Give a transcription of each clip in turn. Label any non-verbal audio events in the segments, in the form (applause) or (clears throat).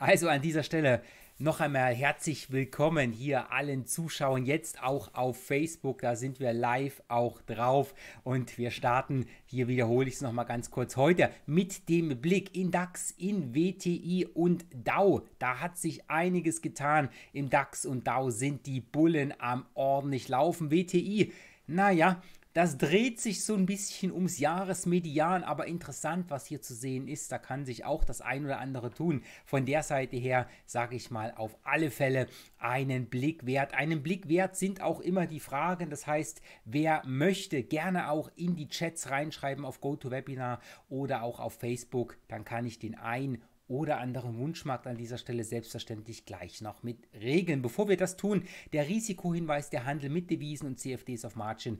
Also an dieser Stelle noch einmal herzlich willkommen hier allen Zuschauern, jetzt auch auf Facebook, da sind wir live auch drauf und wir starten, hier wiederhole ich es nochmal ganz kurz heute, mit dem Blick in DAX, in WTI und DAO. Da hat sich einiges getan. Im DAX und DAO sind die Bullen am ordentlich laufen. WTI, naja, das dreht sich so ein bisschen ums Jahresmedian, aber interessant, was hier zu sehen ist. Da kann sich auch das ein oder andere tun. Von der Seite her sage ich mal auf alle Fälle einen Blick wert. Einen Blick wert sind auch immer die Fragen. Das heißt, wer möchte, gerne auch in die Chats reinschreiben auf GoToWebinar oder auch auf Facebook. Dann kann ich den ein oder anderen Wunschmarkt an dieser Stelle selbstverständlich gleich noch mit regeln. Bevor wir das tun, der Risikohinweis der Handel mit Devisen und CFDs auf Margin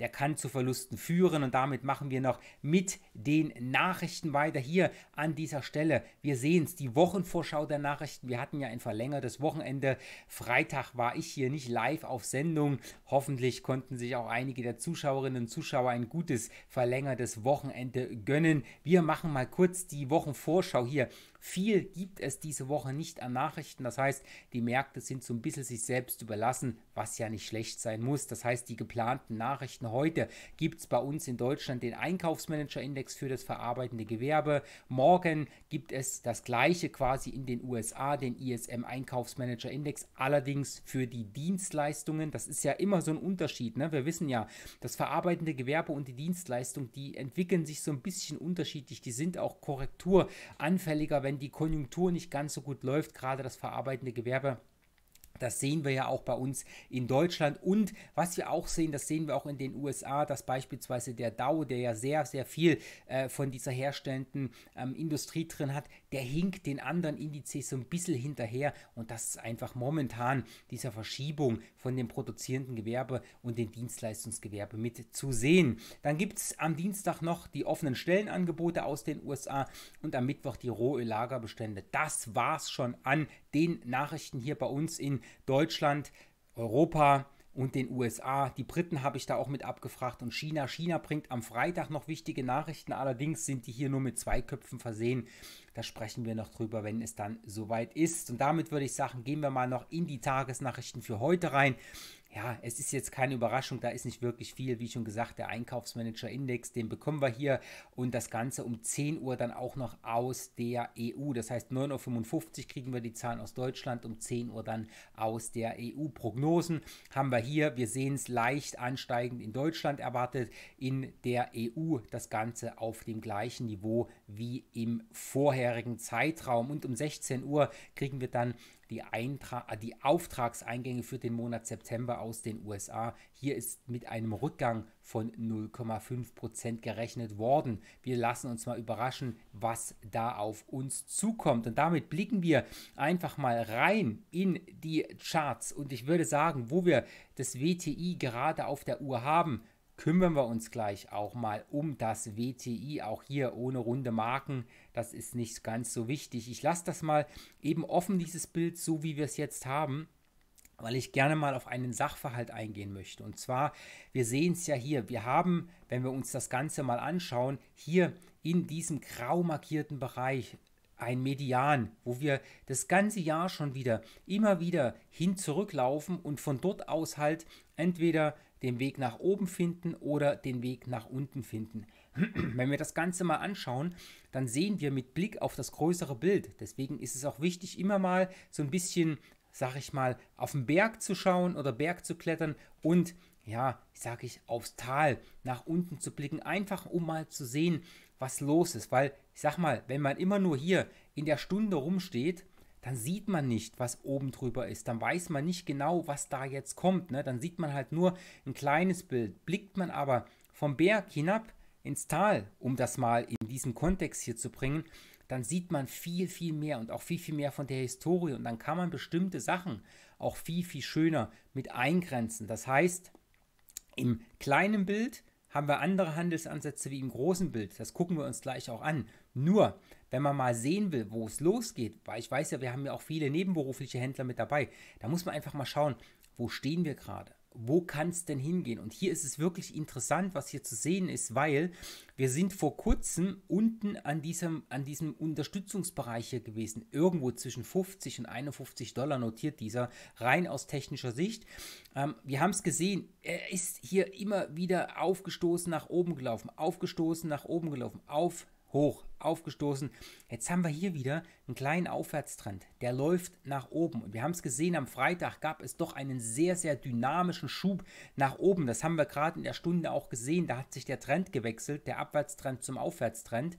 der kann zu Verlusten führen. Und damit machen wir noch mit den Nachrichten weiter hier an dieser Stelle. Wir sehen es, die Wochenvorschau der Nachrichten. Wir hatten ja ein verlängertes Wochenende. Freitag war ich hier nicht live auf Sendung. Hoffentlich konnten sich auch einige der Zuschauerinnen und Zuschauer ein gutes verlängertes Wochenende gönnen. Wir machen mal kurz die Wochenvorschau hier viel gibt es diese Woche nicht an Nachrichten. Das heißt, die Märkte sind so ein bisschen sich selbst überlassen, was ja nicht schlecht sein muss. Das heißt, die geplanten Nachrichten heute gibt es bei uns in Deutschland den Einkaufsmanager-Index für das verarbeitende Gewerbe. Morgen gibt es das gleiche quasi in den USA, den ISM-Einkaufsmanager-Index, allerdings für die Dienstleistungen. Das ist ja immer so ein Unterschied. Ne? Wir wissen ja, das verarbeitende Gewerbe und die Dienstleistung, die entwickeln sich so ein bisschen unterschiedlich. Die sind auch korrekturanfälliger, wenn wenn die Konjunktur nicht ganz so gut läuft, gerade das verarbeitende Gewerbe, das sehen wir ja auch bei uns in Deutschland. Und was wir auch sehen, das sehen wir auch in den USA, dass beispielsweise der Dow, der ja sehr, sehr viel äh, von dieser herstellenden ähm, Industrie drin hat, der hinkt den anderen Indizes so ein bisschen hinterher. Und das ist einfach momentan dieser Verschiebung von dem produzierenden Gewerbe und dem Dienstleistungsgewerbe mit zu sehen. Dann gibt es am Dienstag noch die offenen Stellenangebote aus den USA und am Mittwoch die Rohöl-Lagerbestände. Das war's schon an den Nachrichten hier bei uns in Deutschland, Europa und den USA. Die Briten habe ich da auch mit abgefragt und China. China bringt am Freitag noch wichtige Nachrichten, allerdings sind die hier nur mit zwei Köpfen versehen. Da sprechen wir noch drüber, wenn es dann soweit ist. Und damit würde ich sagen, gehen wir mal noch in die Tagesnachrichten für heute rein ja, es ist jetzt keine Überraschung, da ist nicht wirklich viel. Wie schon gesagt, der Einkaufsmanager-Index, den bekommen wir hier und das Ganze um 10 Uhr dann auch noch aus der EU. Das heißt, 9.55 Uhr kriegen wir die Zahlen aus Deutschland, um 10 Uhr dann aus der EU. Prognosen haben wir hier, wir sehen es leicht ansteigend in Deutschland erwartet, in der EU das Ganze auf dem gleichen Niveau wie im vorherigen Zeitraum. Und um 16 Uhr kriegen wir dann die, ah, die Auftragseingänge für den Monat September aus den USA. Hier ist mit einem Rückgang von 0,5 gerechnet worden. Wir lassen uns mal überraschen, was da auf uns zukommt. Und damit blicken wir einfach mal rein in die Charts. Und ich würde sagen, wo wir das WTI gerade auf der Uhr haben, kümmern wir uns gleich auch mal um das WTI, auch hier ohne runde Marken. Das ist nicht ganz so wichtig. Ich lasse das mal eben offen, dieses Bild, so wie wir es jetzt haben weil ich gerne mal auf einen Sachverhalt eingehen möchte. Und zwar, wir sehen es ja hier, wir haben, wenn wir uns das Ganze mal anschauen, hier in diesem grau markierten Bereich ein Median, wo wir das ganze Jahr schon wieder immer wieder hin zurücklaufen und von dort aus halt entweder den Weg nach oben finden oder den Weg nach unten finden. (clears throat) Wenn wir das Ganze mal anschauen, dann sehen wir mit Blick auf das größere Bild. Deswegen ist es auch wichtig, immer mal so ein bisschen, sag ich mal, auf den Berg zu schauen oder Berg zu klettern und ja, sag ich, aufs Tal nach unten zu blicken, einfach um mal zu sehen, was los ist. Weil ich sag mal, wenn man immer nur hier in der Stunde rumsteht, dann sieht man nicht, was oben drüber ist. Dann weiß man nicht genau, was da jetzt kommt. Ne? Dann sieht man halt nur ein kleines Bild. Blickt man aber vom Berg hinab ins Tal, um das mal in diesen Kontext hier zu bringen, dann sieht man viel, viel mehr und auch viel, viel mehr von der Historie. Und dann kann man bestimmte Sachen auch viel, viel schöner mit eingrenzen. Das heißt, im kleinen Bild haben wir andere Handelsansätze wie im großen Bild. Das gucken wir uns gleich auch an. Nur, wenn man mal sehen will, wo es losgeht, weil ich weiß ja, wir haben ja auch viele nebenberufliche Händler mit dabei, da muss man einfach mal schauen, wo stehen wir gerade? Wo kann es denn hingehen? Und hier ist es wirklich interessant, was hier zu sehen ist, weil wir sind vor kurzem unten an diesem, an diesem Unterstützungsbereich hier gewesen. Irgendwo zwischen 50 und 51 Dollar notiert dieser, rein aus technischer Sicht. Ähm, wir haben es gesehen, er ist hier immer wieder aufgestoßen, nach oben gelaufen, aufgestoßen, nach oben gelaufen, auf hoch, aufgestoßen. Jetzt haben wir hier wieder einen kleinen Aufwärtstrend. Der läuft nach oben. Und wir haben es gesehen, am Freitag gab es doch einen sehr, sehr dynamischen Schub nach oben. Das haben wir gerade in der Stunde auch gesehen. Da hat sich der Trend gewechselt, der Abwärtstrend zum Aufwärtstrend.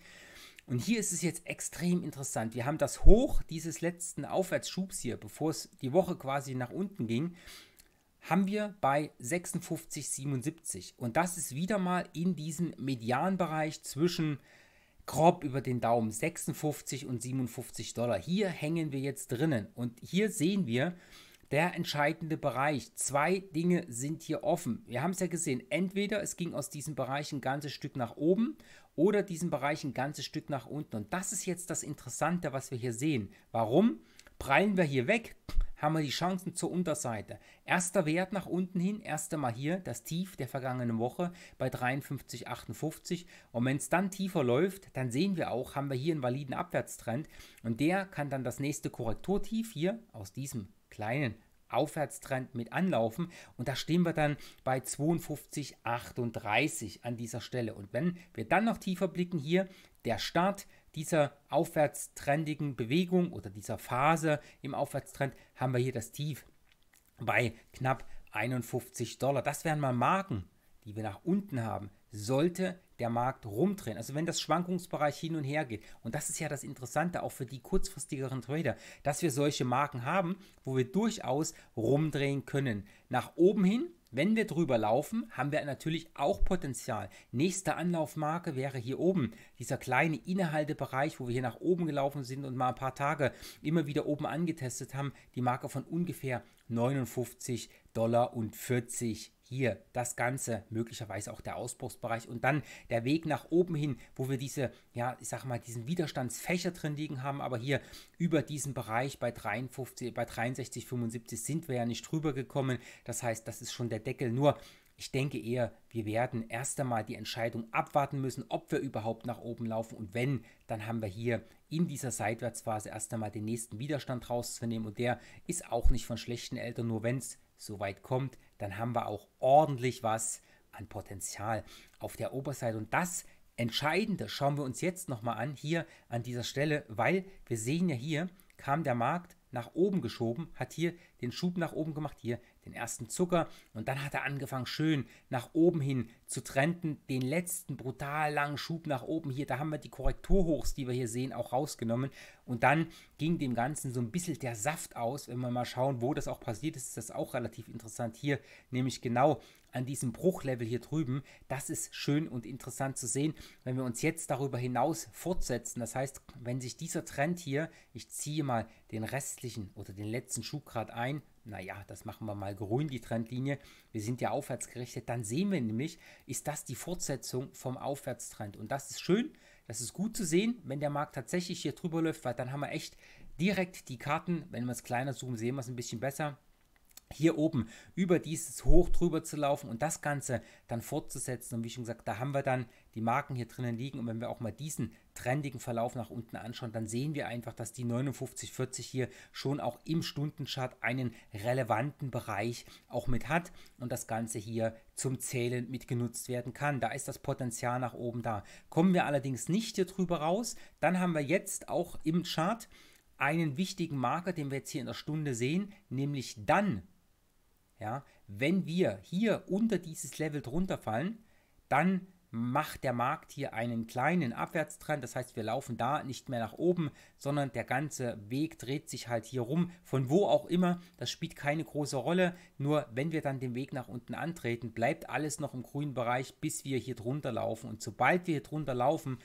Und hier ist es jetzt extrem interessant. Wir haben das Hoch dieses letzten Aufwärtsschubs hier, bevor es die Woche quasi nach unten ging, haben wir bei 56,77. Und das ist wieder mal in diesem Medianbereich zwischen grob über den Daumen 56 und 57 Dollar. Hier hängen wir jetzt drinnen und hier sehen wir der entscheidende Bereich. Zwei Dinge sind hier offen. Wir haben es ja gesehen, entweder es ging aus diesem Bereich ein ganzes Stück nach oben oder diesem Bereich ein ganzes Stück nach unten. Und das ist jetzt das Interessante, was wir hier sehen. Warum prallen wir hier weg? haben wir die Chancen zur Unterseite. Erster Wert nach unten hin, erst einmal hier das Tief der vergangenen Woche bei 53,58. Und wenn es dann tiefer läuft, dann sehen wir auch, haben wir hier einen validen Abwärtstrend. Und der kann dann das nächste Korrekturtief hier aus diesem kleinen Aufwärtstrend mit anlaufen und da stehen wir dann bei 52,38 an dieser Stelle. Und wenn wir dann noch tiefer blicken hier, der Start dieser aufwärtstrendigen Bewegung oder dieser Phase im Aufwärtstrend haben wir hier das Tief bei knapp 51 Dollar. Das wären mal Marken, die wir nach unten haben, sollte der Markt rumdrehen. Also wenn das Schwankungsbereich hin und her geht. Und das ist ja das Interessante auch für die kurzfristigeren Trader, dass wir solche Marken haben, wo wir durchaus rumdrehen können. Nach oben hin wenn wir drüber laufen, haben wir natürlich auch Potenzial. Nächste Anlaufmarke wäre hier oben, dieser kleine Innehaltebereich, wo wir hier nach oben gelaufen sind und mal ein paar Tage immer wieder oben angetestet haben, die Marke von ungefähr 59 Dollar und 40 hier das Ganze, möglicherweise auch der Ausbruchsbereich und dann der Weg nach oben hin, wo wir diese, ja, ich sag mal, diesen Widerstandsfächer drin liegen haben, aber hier über diesen Bereich bei 53, bei 63, 75 sind wir ja nicht drüber gekommen. Das heißt, das ist schon der Deckel. Nur ich denke eher, wir werden erst einmal die Entscheidung abwarten müssen, ob wir überhaupt nach oben laufen und wenn, dann haben wir hier in dieser Seitwärtsphase erst einmal den nächsten Widerstand rauszunehmen und der ist auch nicht von schlechten Eltern, nur wenn es so weit kommt, dann haben wir auch ordentlich was an Potenzial auf der Oberseite. Und das Entscheidende schauen wir uns jetzt nochmal an, hier an dieser Stelle, weil wir sehen ja hier, kam der Markt nach oben geschoben, hat hier den Schub nach oben gemacht, hier den ersten Zucker und dann hat er angefangen schön nach oben hin zu trennen, den letzten brutal langen Schub nach oben hier, da haben wir die Korrekturhochs, die wir hier sehen, auch rausgenommen und dann ging dem Ganzen so ein bisschen der Saft aus, wenn wir mal schauen, wo das auch passiert ist, ist das auch relativ interessant hier, nämlich genau an diesem Bruchlevel hier drüben. Das ist schön und interessant zu sehen, wenn wir uns jetzt darüber hinaus fortsetzen. Das heißt, wenn sich dieser Trend hier, ich ziehe mal den restlichen oder den letzten Schub Schubgrad ein, naja, das machen wir mal grün, die Trendlinie. Wir sind ja aufwärts gerichtet. Dann sehen wir nämlich, ist das die Fortsetzung vom Aufwärtstrend. Und das ist schön, das ist gut zu sehen, wenn der Markt tatsächlich hier drüber läuft, weil dann haben wir echt direkt die Karten. Wenn wir es kleiner zoomen, sehen wir es ein bisschen besser hier oben über dieses Hoch drüber zu laufen und das Ganze dann fortzusetzen. Und wie schon gesagt, da haben wir dann die Marken hier drinnen liegen. Und wenn wir auch mal diesen trendigen Verlauf nach unten anschauen, dann sehen wir einfach, dass die 5940 hier schon auch im Stundenchart einen relevanten Bereich auch mit hat und das Ganze hier zum Zählen mit genutzt werden kann. Da ist das Potenzial nach oben da. Kommen wir allerdings nicht hier drüber raus, dann haben wir jetzt auch im Chart einen wichtigen Marker, den wir jetzt hier in der Stunde sehen, nämlich dann, ja, wenn wir hier unter dieses Level drunter fallen, dann macht der Markt hier einen kleinen Abwärtstrend. Das heißt, wir laufen da nicht mehr nach oben, sondern der ganze Weg dreht sich halt hier rum, von wo auch immer. Das spielt keine große Rolle. Nur wenn wir dann den Weg nach unten antreten, bleibt alles noch im grünen Bereich, bis wir hier drunter laufen. Und sobald wir hier drunter laufen,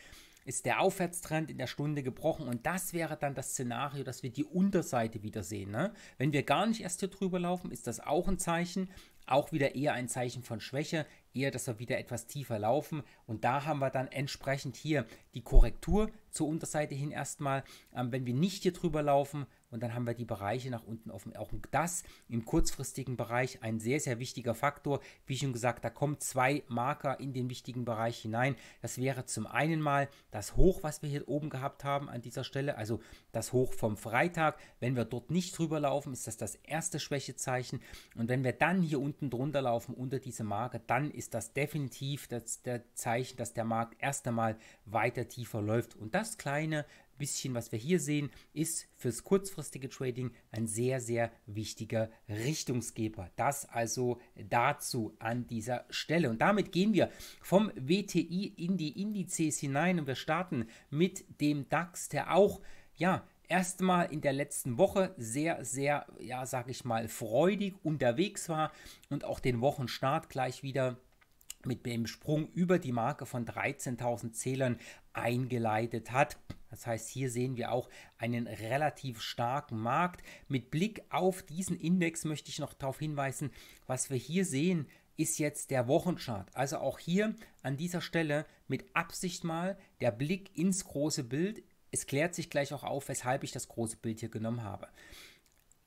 ist der Aufwärtstrend in der Stunde gebrochen und das wäre dann das Szenario, dass wir die Unterseite wieder sehen. Ne? Wenn wir gar nicht erst hier drüber laufen, ist das auch ein Zeichen, auch wieder eher ein Zeichen von Schwäche eher, dass wir wieder etwas tiefer laufen. Und da haben wir dann entsprechend hier die Korrektur zur Unterseite hin erstmal, ähm, wenn wir nicht hier drüber laufen. Und dann haben wir die Bereiche nach unten offen. Auch das im kurzfristigen Bereich ein sehr, sehr wichtiger Faktor. Wie schon gesagt, da kommen zwei Marker in den wichtigen Bereich hinein. Das wäre zum einen mal das Hoch, was wir hier oben gehabt haben an dieser Stelle, also das Hoch vom Freitag. Wenn wir dort nicht drüber laufen, ist das das erste Schwächezeichen. Und wenn wir dann hier unten drunter laufen, unter diese Marke, dann ist ist das definitiv das, der Zeichen, dass der Markt erst einmal weiter tiefer läuft. Und das kleine bisschen, was wir hier sehen, ist fürs kurzfristige Trading ein sehr, sehr wichtiger Richtungsgeber. Das also dazu an dieser Stelle. Und damit gehen wir vom WTI in die Indizes hinein und wir starten mit dem DAX, der auch, ja, erstmal in der letzten Woche sehr, sehr, ja, sag ich mal, freudig unterwegs war und auch den Wochenstart gleich wieder mit dem Sprung über die Marke von 13.000 Zählern eingeleitet hat. Das heißt, hier sehen wir auch einen relativ starken Markt. Mit Blick auf diesen Index möchte ich noch darauf hinweisen, was wir hier sehen, ist jetzt der Wochenchart. Also auch hier an dieser Stelle mit Absicht mal der Blick ins große Bild. Es klärt sich gleich auch auf, weshalb ich das große Bild hier genommen habe.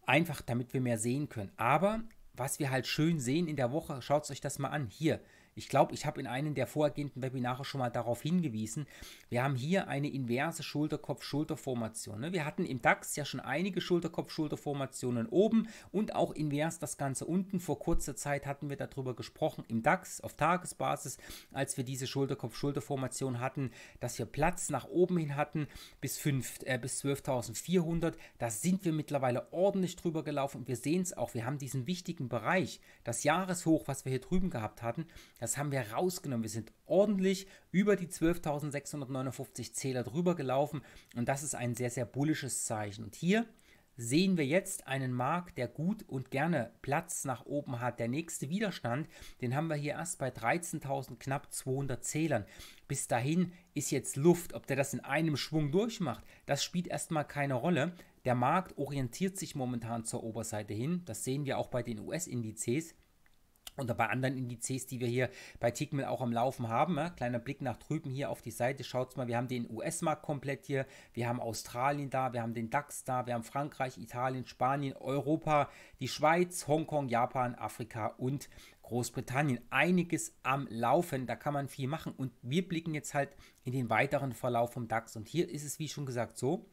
Einfach damit wir mehr sehen können. Aber was wir halt schön sehen in der Woche, schaut euch das mal an. Hier, ich glaube, ich habe in einem der vorhergehenden Webinare schon mal darauf hingewiesen. Wir haben hier eine inverse Schulterkopf-Schulterformation. Ne? Wir hatten im DAX ja schon einige Schulterkopf-Schulterformationen oben und auch invers das Ganze unten. Vor kurzer Zeit hatten wir darüber gesprochen im DAX auf Tagesbasis, als wir diese Schulterkopf-Schulterformation hatten, dass wir Platz nach oben hin hatten bis, äh, bis 12.400. Da sind wir mittlerweile ordentlich drüber gelaufen und wir sehen es auch. Wir haben diesen wichtigen Bereich, das Jahreshoch, was wir hier drüben gehabt hatten, das haben wir rausgenommen. Wir sind ordentlich über die 12.659 Zähler drüber gelaufen und das ist ein sehr, sehr bullisches Zeichen. Und hier sehen wir jetzt einen Markt, der gut und gerne Platz nach oben hat. Der nächste Widerstand, den haben wir hier erst bei 13.000 knapp 200 Zählern. Bis dahin ist jetzt Luft. Ob der das in einem Schwung durchmacht, das spielt erstmal keine Rolle. Der Markt orientiert sich momentan zur Oberseite hin. Das sehen wir auch bei den US-Indizes oder bei anderen Indizes, die wir hier bei Tickmill auch am Laufen haben. Ne? Kleiner Blick nach drüben hier auf die Seite. Schaut mal, wir haben den US-Markt komplett hier. Wir haben Australien da, wir haben den DAX da, wir haben Frankreich, Italien, Spanien, Europa, die Schweiz, Hongkong, Japan, Afrika und Großbritannien. Einiges am Laufen, da kann man viel machen. Und wir blicken jetzt halt in den weiteren Verlauf vom DAX. Und hier ist es, wie schon gesagt, so,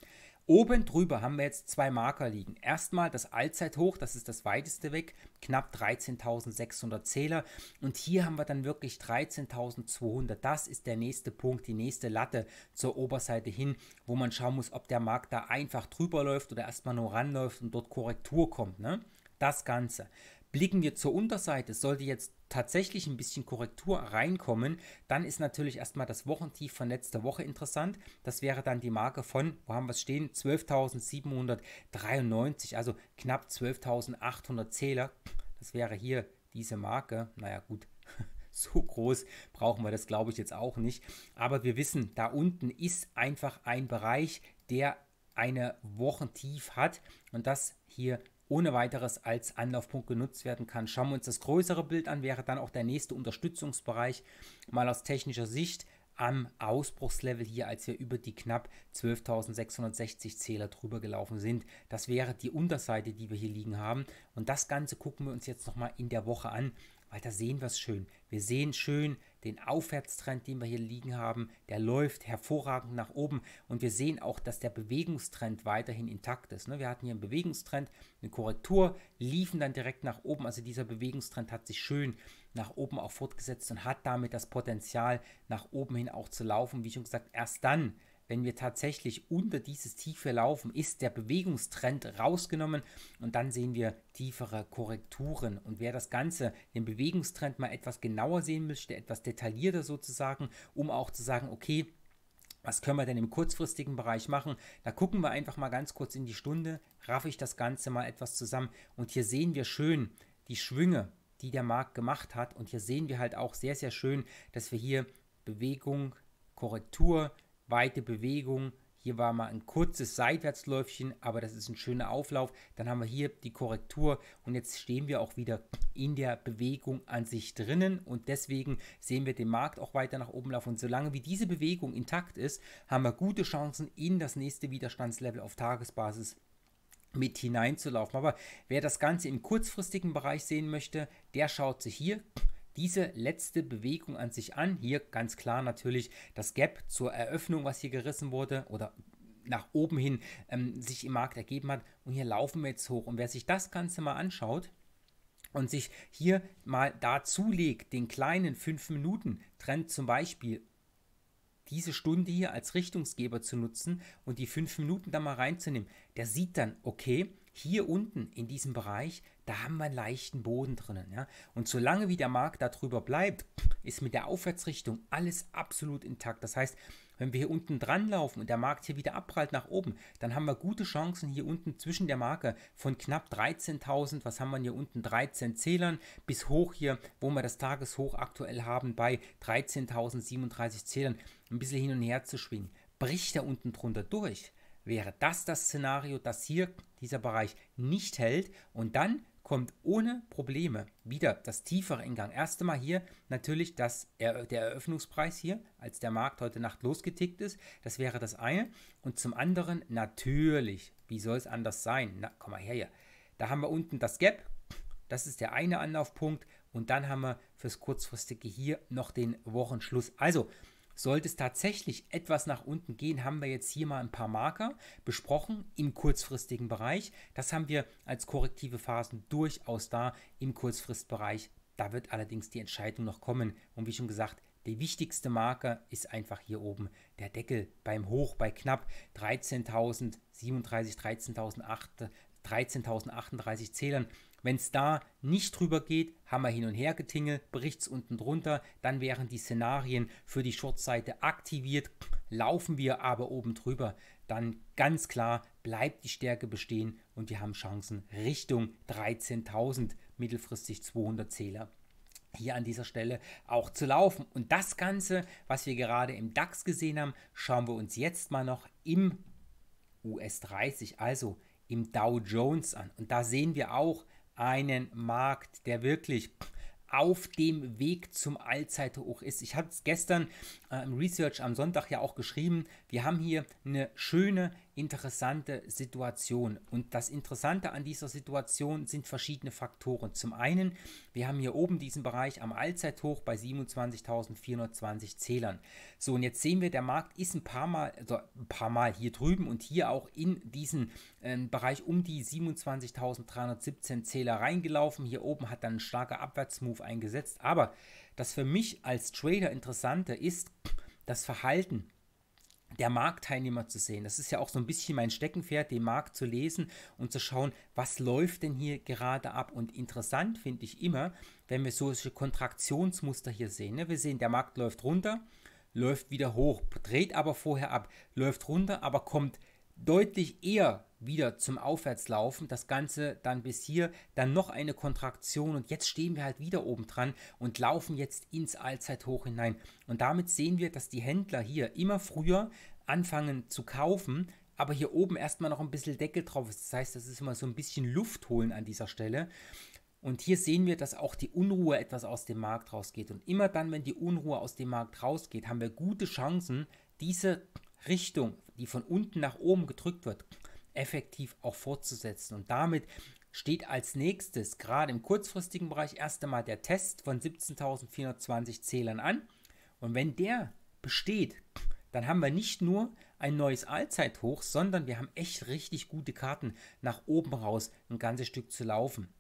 Oben drüber haben wir jetzt zwei Marker liegen. Erstmal das Allzeithoch, das ist das weiteste weg, knapp 13.600 Zähler. Und hier haben wir dann wirklich 13.200. Das ist der nächste Punkt, die nächste Latte zur Oberseite hin, wo man schauen muss, ob der Markt da einfach drüber läuft oder erstmal nur ranläuft und dort Korrektur kommt. Ne? Das Ganze. Blicken wir zur Unterseite, sollte jetzt tatsächlich ein bisschen Korrektur reinkommen, dann ist natürlich erstmal das Wochentief von letzter Woche interessant. Das wäre dann die Marke von, wo haben wir es stehen, 12.793, also knapp 12.800 Zähler. Das wäre hier diese Marke. Naja gut, (laughs) so groß brauchen wir das, glaube ich, jetzt auch nicht. Aber wir wissen, da unten ist einfach ein Bereich, der eine Wochentief hat und das hier ohne weiteres als Anlaufpunkt genutzt werden kann. Schauen wir uns das größere Bild an, wäre dann auch der nächste Unterstützungsbereich mal aus technischer Sicht am Ausbruchslevel hier, als wir über die knapp 12.660 Zähler drüber gelaufen sind. Das wäre die Unterseite, die wir hier liegen haben. Und das Ganze gucken wir uns jetzt nochmal in der Woche an, weil da sehen wir es schön. Wir sehen schön, den Aufwärtstrend, den wir hier liegen haben, der läuft hervorragend nach oben und wir sehen auch, dass der Bewegungstrend weiterhin intakt ist. Ne? Wir hatten hier einen Bewegungstrend, eine Korrektur, liefen dann direkt nach oben. Also dieser Bewegungstrend hat sich schön nach oben auch fortgesetzt und hat damit das Potenzial, nach oben hin auch zu laufen. Wie schon gesagt, erst dann, wenn wir tatsächlich unter dieses Tiefe laufen, ist der Bewegungstrend rausgenommen und dann sehen wir tiefere Korrekturen. Und wer das Ganze, den Bewegungstrend mal etwas genauer sehen möchte, etwas detaillierter sozusagen, um auch zu sagen, okay, was können wir denn im kurzfristigen Bereich machen? Da gucken wir einfach mal ganz kurz in die Stunde, raffe ich das Ganze mal etwas zusammen und hier sehen wir schön die Schwünge, die der Markt gemacht hat und hier sehen wir halt auch sehr, sehr schön, dass wir hier Bewegung, Korrektur, weite Bewegung. Hier war mal ein kurzes Seitwärtsläufchen, aber das ist ein schöner Auflauf. Dann haben wir hier die Korrektur und jetzt stehen wir auch wieder in der Bewegung an sich drinnen und deswegen sehen wir den Markt auch weiter nach oben laufen. Und solange wie diese Bewegung intakt ist, haben wir gute Chancen in das nächste Widerstandslevel auf Tagesbasis mit hineinzulaufen. Aber wer das Ganze im kurzfristigen Bereich sehen möchte, der schaut sich hier diese letzte Bewegung an sich an. Hier ganz klar natürlich das Gap zur Eröffnung, was hier gerissen wurde oder nach oben hin ähm, sich im Markt ergeben hat. Und hier laufen wir jetzt hoch. Und wer sich das Ganze mal anschaut, und sich hier mal dazu legt, den kleinen 5-Minuten-Trend zum Beispiel diese Stunde hier als Richtungsgeber zu nutzen und die 5 Minuten da mal reinzunehmen, der sieht dann, okay, hier unten in diesem Bereich, da haben wir einen leichten Boden drinnen. Ja? Und solange wie der Markt da drüber bleibt, ist mit der Aufwärtsrichtung alles absolut intakt. Das heißt, wenn wir hier unten dran laufen und der Markt hier wieder abprallt nach oben, dann haben wir gute Chancen hier unten zwischen der Marke von knapp 13.000, was haben wir hier unten, 13 Zählern, bis hoch hier, wo wir das Tageshoch aktuell haben, bei 13.037 Zählern, ein bisschen hin und her zu schwingen. Bricht er unten drunter durch, wäre das das Szenario, dass hier dieser Bereich nicht hält und dann kommt ohne Probleme wieder das tiefere Eingang. Erst einmal hier natürlich das, der Eröffnungspreis hier, als der Markt heute Nacht losgetickt ist. Das wäre das eine. Und zum anderen natürlich, wie soll es anders sein? Na, komm mal her hier. Da haben wir unten das Gap. Das ist der eine Anlaufpunkt. Und dann haben wir fürs kurzfristige hier noch den Wochenschluss. Also, sollte es tatsächlich etwas nach unten gehen, haben wir jetzt hier mal ein paar Marker besprochen im kurzfristigen Bereich. Das haben wir als korrektive Phasen durchaus da im Kurzfristbereich. Da wird allerdings die Entscheidung noch kommen. Und wie schon gesagt, der wichtigste Marker ist einfach hier oben der Deckel beim Hoch bei knapp 13.037, 13.038 13 Zählern. Wenn es da nicht drüber geht, haben wir hin und her getingelt, berichts unten drunter, dann wären die Szenarien für die Shortseite aktiviert, laufen wir aber oben drüber, dann ganz klar bleibt die Stärke bestehen und wir haben Chancen Richtung 13.000, mittelfristig 200 Zähler hier an dieser Stelle auch zu laufen. Und das Ganze, was wir gerade im DAX gesehen haben, schauen wir uns jetzt mal noch im US 30, also im Dow Jones an. Und da sehen wir auch, einen Markt, der wirklich auf dem Weg zum Allzeithoch ist. Ich habe es gestern äh, im Research am Sonntag ja auch geschrieben. Wir haben hier eine schöne interessante Situation. Und das Interessante an dieser Situation sind verschiedene Faktoren. Zum einen, wir haben hier oben diesen Bereich am Allzeithoch bei 27.420 Zählern. So, und jetzt sehen wir, der Markt ist ein paar Mal, also ein paar Mal hier drüben und hier auch in diesen äh, Bereich um die 27.317 Zähler reingelaufen. Hier oben hat dann ein starker Abwärtsmove eingesetzt. Aber das für mich als Trader Interessante ist das Verhalten der Marktteilnehmer zu sehen. Das ist ja auch so ein bisschen mein Steckenpferd, den Markt zu lesen und zu schauen, was läuft denn hier gerade ab. Und interessant finde ich immer, wenn wir solche Kontraktionsmuster hier sehen. Ne? Wir sehen, der Markt läuft runter, läuft wieder hoch, dreht aber vorher ab, läuft runter, aber kommt deutlich eher wieder zum Aufwärtslaufen. Das Ganze dann bis hier, dann noch eine Kontraktion und jetzt stehen wir halt wieder oben dran und laufen jetzt ins Allzeithoch hinein. Und damit sehen wir, dass die Händler hier immer früher anfangen zu kaufen, aber hier oben erstmal noch ein bisschen Deckel drauf ist. Das heißt, das ist immer so ein bisschen Luft holen an dieser Stelle. Und hier sehen wir, dass auch die Unruhe etwas aus dem Markt rausgeht. Und immer dann, wenn die Unruhe aus dem Markt rausgeht, haben wir gute Chancen, diese Richtung, die von unten nach oben gedrückt wird, effektiv auch fortzusetzen. Und damit steht als nächstes gerade im kurzfristigen Bereich erst einmal der Test von 17.420 Zählern an. Und wenn der besteht, dann haben wir nicht nur ein neues Allzeithoch, sondern wir haben echt richtig gute Karten, nach oben raus ein ganzes Stück zu laufen.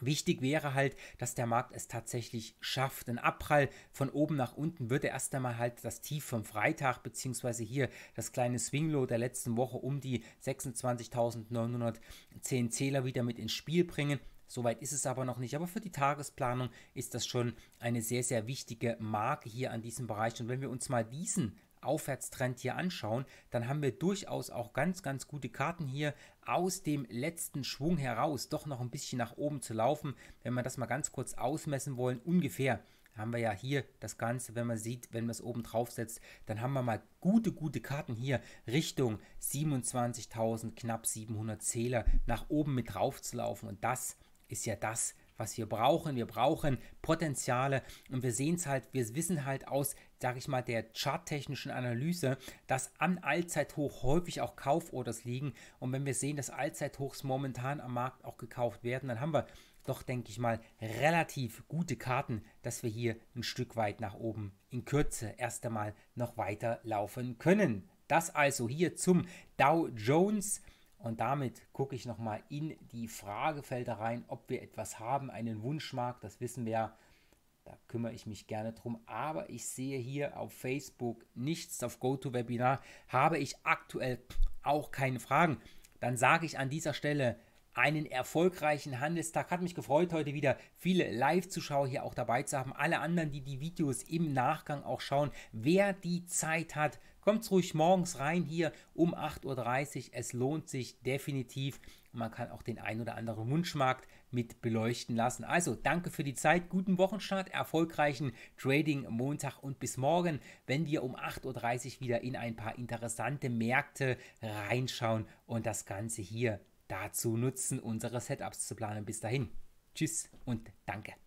Wichtig wäre halt, dass der Markt es tatsächlich schafft. Ein Abprall von oben nach unten würde erst einmal halt das Tief vom Freitag beziehungsweise hier das kleine Swinglow der letzten Woche um die 26.910 Zähler wieder mit ins Spiel bringen. Soweit ist es aber noch nicht. Aber für die Tagesplanung ist das schon eine sehr, sehr wichtige Marke hier an diesem Bereich. Und wenn wir uns mal diesen Aufwärtstrend hier anschauen, dann haben wir durchaus auch ganz, ganz gute Karten hier aus dem letzten Schwung heraus doch noch ein bisschen nach oben zu laufen. Wenn wir das mal ganz kurz ausmessen wollen, ungefähr haben wir ja hier das Ganze, wenn man sieht, wenn man es oben drauf setzt, dann haben wir mal gute, gute Karten hier Richtung 27.000, knapp 700 Zähler nach oben mit drauf zu laufen. Und das ist ja das, was wir brauchen. Wir brauchen Potenziale und wir sehen es halt, wir wissen halt aus, sage ich mal, der charttechnischen Analyse, dass an Allzeithoch häufig auch Kauforders liegen. Und wenn wir sehen, dass Allzeithochs momentan am Markt auch gekauft werden, dann haben wir doch, denke ich mal, relativ gute Karten, dass wir hier ein Stück weit nach oben in Kürze erst einmal noch weiter laufen können. Das also hier zum Dow Jones. Und damit gucke ich nochmal in die Fragefelder rein, ob wir etwas haben, einen Wunschmarkt, das wissen wir ja. Da kümmere ich mich gerne drum. Aber ich sehe hier auf Facebook nichts, auf GoToWebinar habe ich aktuell auch keine Fragen. Dann sage ich an dieser Stelle einen erfolgreichen Handelstag. Hat mich gefreut, heute wieder viele Live-Zuschauer hier auch dabei zu haben. Alle anderen, die die Videos im Nachgang auch schauen. Wer die Zeit hat, Kommt ruhig morgens rein hier um 8.30 Uhr. Es lohnt sich definitiv. man kann auch den ein oder anderen Wunschmarkt mit beleuchten lassen. Also danke für die Zeit, guten Wochenstart, erfolgreichen Trading Montag und bis morgen, wenn wir um 8.30 Uhr wieder in ein paar interessante Märkte reinschauen und das Ganze hier dazu nutzen, unsere Setups zu planen. Bis dahin. Tschüss und danke.